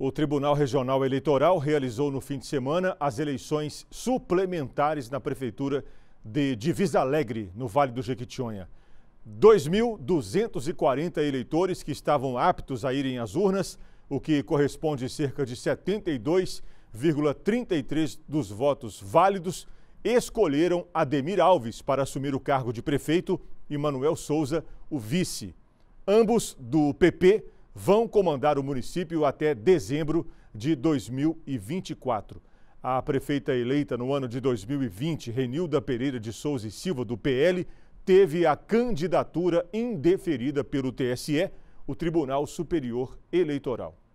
O Tribunal Regional Eleitoral realizou no fim de semana as eleições suplementares na Prefeitura de Divisa Alegre, no Vale do Jequitinhonha. 2.240 eleitores que estavam aptos a irem às urnas, o que corresponde a cerca de 72,33% dos votos válidos, escolheram Ademir Alves para assumir o cargo de prefeito e Manuel Souza, o vice. Ambos do PP vão comandar o município até dezembro de 2024. A prefeita eleita no ano de 2020, Renilda Pereira de Souza e Silva, do PL, teve a candidatura indeferida pelo TSE, o Tribunal Superior Eleitoral.